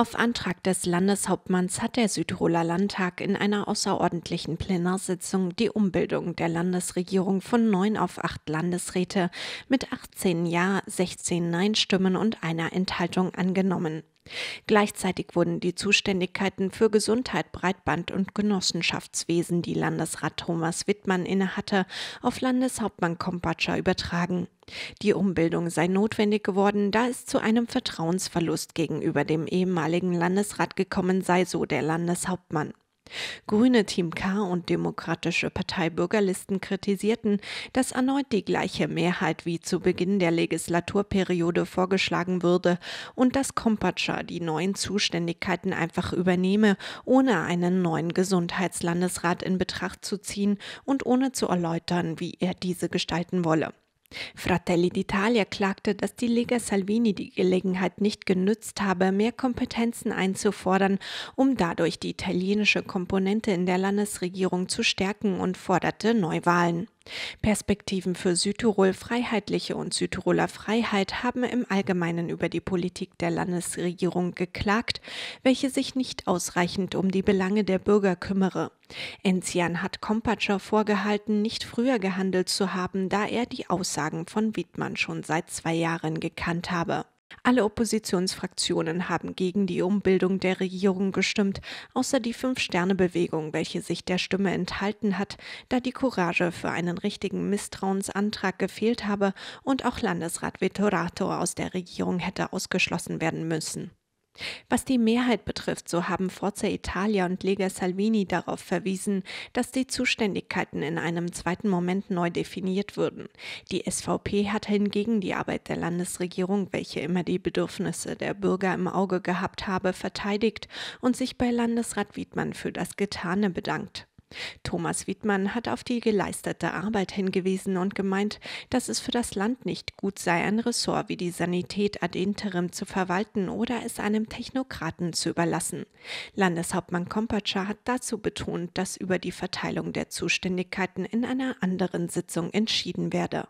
Auf Antrag des Landeshauptmanns hat der Südtiroler Landtag in einer außerordentlichen Plenarsitzung die Umbildung der Landesregierung von neun auf acht Landesräte mit 18 Ja, 16 Nein-Stimmen und einer Enthaltung angenommen. Gleichzeitig wurden die Zuständigkeiten für Gesundheit, Breitband und Genossenschaftswesen, die Landesrat Thomas Wittmann innehatte, auf Landeshauptmann Kompatscher übertragen. Die Umbildung sei notwendig geworden, da es zu einem Vertrauensverlust gegenüber dem ehemaligen Landesrat gekommen sei, so der Landeshauptmann. Grüne Team K und Demokratische Partei Bürgerlisten kritisierten, dass erneut die gleiche Mehrheit wie zu Beginn der Legislaturperiode vorgeschlagen würde und dass Kompatscher die neuen Zuständigkeiten einfach übernehme, ohne einen neuen Gesundheitslandesrat in Betracht zu ziehen und ohne zu erläutern, wie er diese gestalten wolle. Fratelli d'Italia klagte, dass die Lega Salvini die Gelegenheit nicht genützt habe, mehr Kompetenzen einzufordern, um dadurch die italienische Komponente in der Landesregierung zu stärken und forderte Neuwahlen. Perspektiven für Südtirol Freiheitliche und Südtiroler Freiheit haben im Allgemeinen über die Politik der Landesregierung geklagt, welche sich nicht ausreichend um die Belange der Bürger kümmere. Enzian hat Kompatscher vorgehalten, nicht früher gehandelt zu haben, da er die Aussagen von Wiedmann schon seit zwei Jahren gekannt habe. Alle Oppositionsfraktionen haben gegen die Umbildung der Regierung gestimmt, außer die Fünf-Sterne-Bewegung, welche sich der Stimme enthalten hat, da die Courage für einen richtigen Misstrauensantrag gefehlt habe und auch Landesrat Vettorato aus der Regierung hätte ausgeschlossen werden müssen. Was die Mehrheit betrifft, so haben Forza Italia und Lega Salvini darauf verwiesen, dass die Zuständigkeiten in einem zweiten Moment neu definiert würden. Die SVP hat hingegen die Arbeit der Landesregierung, welche immer die Bedürfnisse der Bürger im Auge gehabt habe, verteidigt und sich bei Landesrat Wiedmann für das Getane bedankt. Thomas Wittmann hat auf die geleistete Arbeit hingewiesen und gemeint, dass es für das Land nicht gut sei, ein Ressort wie die Sanität ad interim zu verwalten oder es einem Technokraten zu überlassen. Landeshauptmann Kompatscher hat dazu betont, dass über die Verteilung der Zuständigkeiten in einer anderen Sitzung entschieden werde.